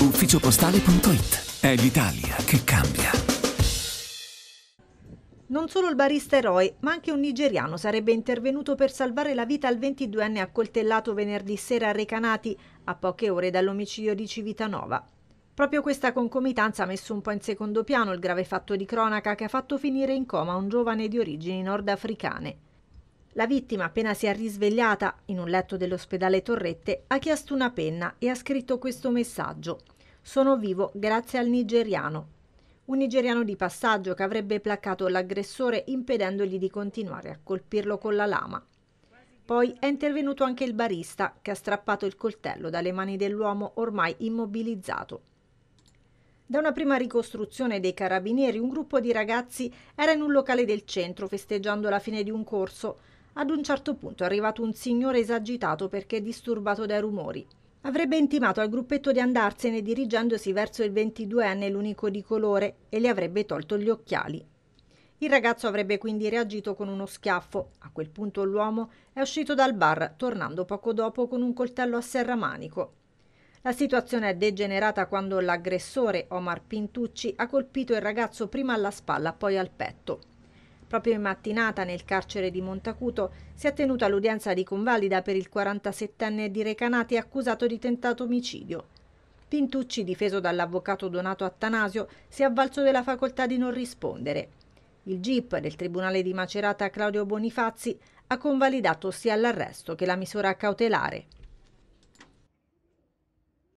Ufficiopostale.it è l'Italia che cambia. Non solo il barista eroe, ma anche un nigeriano sarebbe intervenuto per salvare la vita al 22enne accoltellato venerdì sera a Recanati, a poche ore dall'omicidio di Civitanova. Proprio questa concomitanza ha messo un po' in secondo piano il grave fatto di cronaca che ha fatto finire in coma un giovane di origini nordafricane. La vittima, appena si è risvegliata in un letto dell'ospedale Torrette, ha chiesto una penna e ha scritto questo messaggio. Sono vivo grazie al nigeriano. Un nigeriano di passaggio che avrebbe placcato l'aggressore impedendogli di continuare a colpirlo con la lama. Poi è intervenuto anche il barista che ha strappato il coltello dalle mani dell'uomo ormai immobilizzato. Da una prima ricostruzione dei carabinieri, un gruppo di ragazzi era in un locale del centro festeggiando la fine di un corso ad un certo punto è arrivato un signore esagitato perché disturbato dai rumori. Avrebbe intimato al gruppetto di andarsene dirigendosi verso il 22enne l'unico di colore e gli avrebbe tolto gli occhiali. Il ragazzo avrebbe quindi reagito con uno schiaffo. A quel punto l'uomo è uscito dal bar, tornando poco dopo con un coltello a serramanico. La situazione è degenerata quando l'aggressore, Omar Pintucci, ha colpito il ragazzo prima alla spalla, poi al petto. Proprio in mattinata nel carcere di Montacuto si è tenuta l'udienza di convalida per il 47enne di Recanati accusato di tentato omicidio. Pintucci, difeso dall'avvocato Donato Attanasio, si è avvalso della facoltà di non rispondere. Il GIP del Tribunale di Macerata Claudio Bonifazzi ha convalidato sia l'arresto che la misura cautelare.